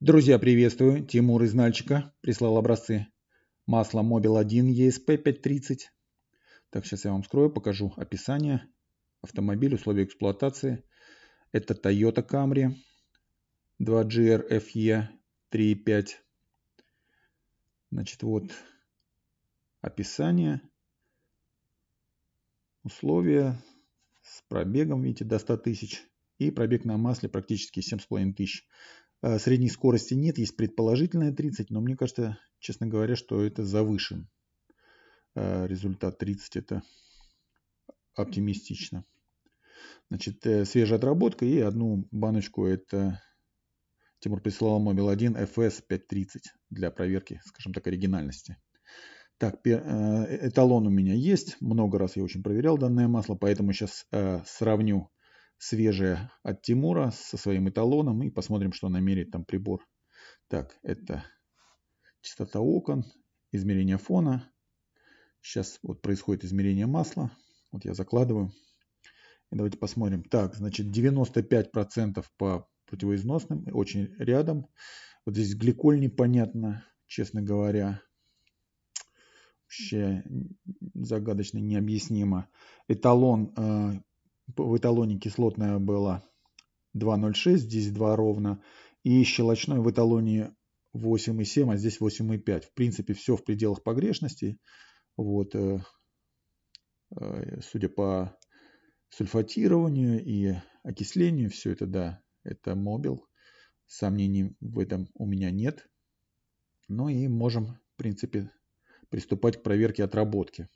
Друзья, приветствую. Тимур из Нальчика прислал образцы. масла Мобил 1 ESP 530. Так, сейчас я вам скрою, покажу описание. Автомобиль, условия эксплуатации. Это Toyota Camry 2GR FE 3.5. Значит, вот описание. Условия с пробегом, видите, до 100 тысяч. И пробег на масле практически 7,5 тысяч. А, средней скорости нет, есть предположительная 30, но мне кажется, честно говоря, что это завышен. А, результат 30 это оптимистично. Значит, э, свежая отработка и одну баночку это Тимур прислал мобил 1 FS 530 для проверки, скажем так, оригинальности. Так, э, э, эталон у меня есть. Много раз я очень проверял данное масло, поэтому сейчас сравню свежее от Тимура со своим эталоном и посмотрим, что намерит там прибор. Так, это частота окон, измерение фона. Сейчас вот происходит измерение масла. Вот я закладываю. И давайте посмотрим. Так, значит 95% по противоизносным, очень рядом. Вот здесь гликоль непонятно, честно говоря. Вообще загадочно, необъяснимо. Эталон э, в эталоне кислотная была 2,06, здесь 2 ровно. И щелочной в эталоне 8,7, а здесь 8,5. В принципе, все в пределах погрешности. Вот, э, э, судя по сульфатированию и окислению, все это, да, это мобил. Сомнений в этом у меня нет. Ну и можем, в принципе, приступать к проверке отработки.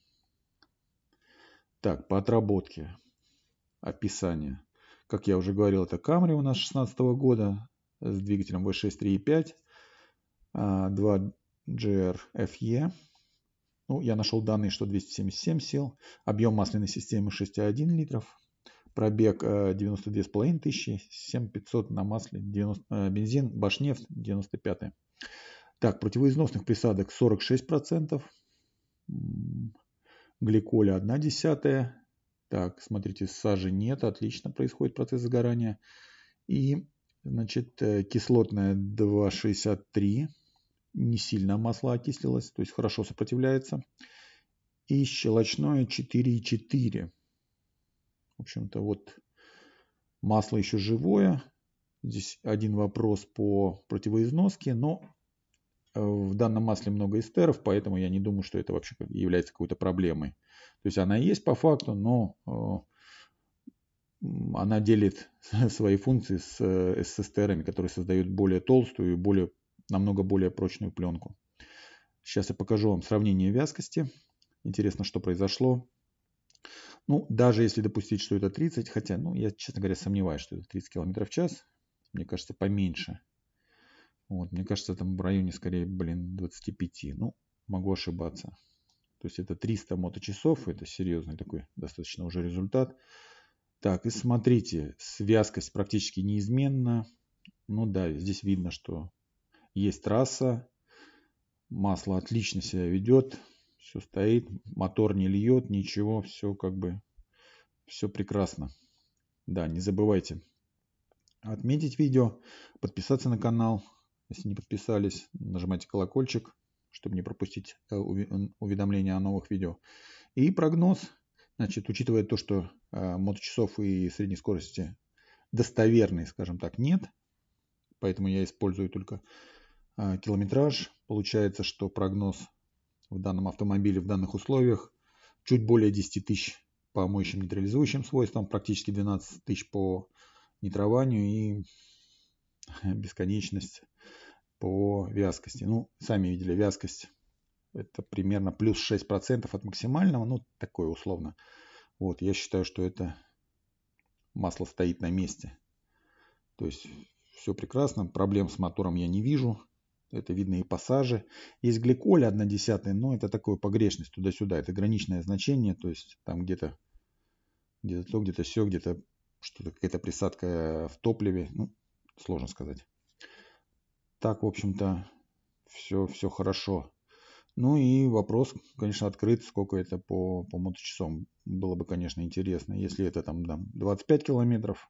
Так, по отработке описание. Как я уже говорил, это Camry у нас 16 года с двигателем V6 3.5, 2GR FE. Ну, я нашел данные, что 277 сил, объем масляной системы 6,1 литров, пробег 92,5 э, тысячи, 7500 на масле, 90, э, бензин, башнефть 95. Так, противоизносных присадок 46%, гликоля 1 десятая, так, смотрите, сажи нет, отлично происходит процесс загорания. И, значит, э, кислотная 2,63, не сильно масло окислилось, то есть хорошо сопротивляется. И щелочное 4,4. В общем-то, вот масло еще живое. Здесь один вопрос по противоизноске, но в данном масле много эстеров, поэтому я не думаю, что это вообще является какой-то проблемой. То есть она есть по факту, но э, она делит свои функции с, э, с эстерами, которые создают более толстую и более, намного более прочную пленку. Сейчас я покажу вам сравнение вязкости. Интересно, что произошло. Ну, даже если допустить, что это 30, хотя, ну, я, честно говоря, сомневаюсь, что это 30 км в час. Мне кажется, поменьше. Вот, мне кажется, там в районе скорее, блин, 25. Ну, могу ошибаться. То есть это 300 моточасов, это серьезный такой достаточно уже результат. Так, и смотрите, связкость практически неизменна. Ну да, здесь видно, что есть трасса, масло отлично себя ведет, все стоит, мотор не льет, ничего, все как бы, все прекрасно. Да, не забывайте отметить видео, подписаться на канал, если не подписались, нажимайте колокольчик, чтобы не пропустить э, уведомления о новых видео. И прогноз. Значит, учитывая то, что э, моточасов и средней скорости достоверной, скажем так, нет, поэтому я использую только э, километраж. Получается, что прогноз в данном автомобиле в данных условиях чуть более 10 тысяч по моющим нейтрализующим свойствам, практически 12 тысяч по нитрованию и бесконечность по вязкости. Ну, сами видели, вязкость это примерно плюс 6% от максимального, ну, такое условно. Вот, я считаю, что это масло стоит на месте. То есть все прекрасно, проблем с мотором я не вижу. Это видно и пассажи. Есть гликоль 1 десятая, но это такое погрешность туда-сюда. Это граничное значение, то есть там где-то где-то то, где-то все, где-то что-то какая-то присадка в топливе. Ну, сложно сказать так, в общем-то, все, все хорошо. Ну и вопрос, конечно, открыт, сколько это по, по моточасам. Было бы, конечно, интересно. Если это там да, 25 километров,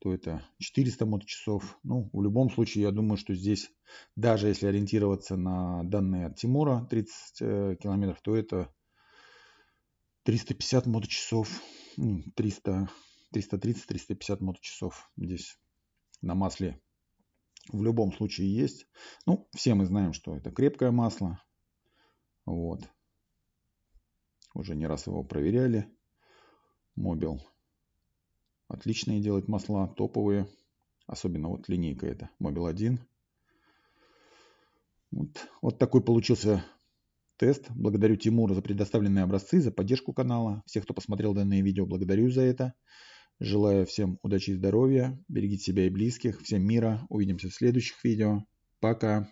то это 400 моточасов. Ну, в любом случае, я думаю, что здесь, даже если ориентироваться на данные от Тимура, 30 э, километров, то это 350 моточасов, 300, 330-350 моточасов здесь на масле в любом случае есть. Ну, все мы знаем, что это крепкое масло. Вот. Уже не раз его проверяли. Мобил. Отличные делать масла, топовые. Особенно вот линейка это. Мобил 1. Вот, вот такой получился тест. Благодарю Тимура за предоставленные образцы, за поддержку канала. Всех, кто посмотрел данное видео, благодарю за это. Желаю всем удачи и здоровья. Берегите себя и близких. Всем мира. Увидимся в следующих видео. Пока.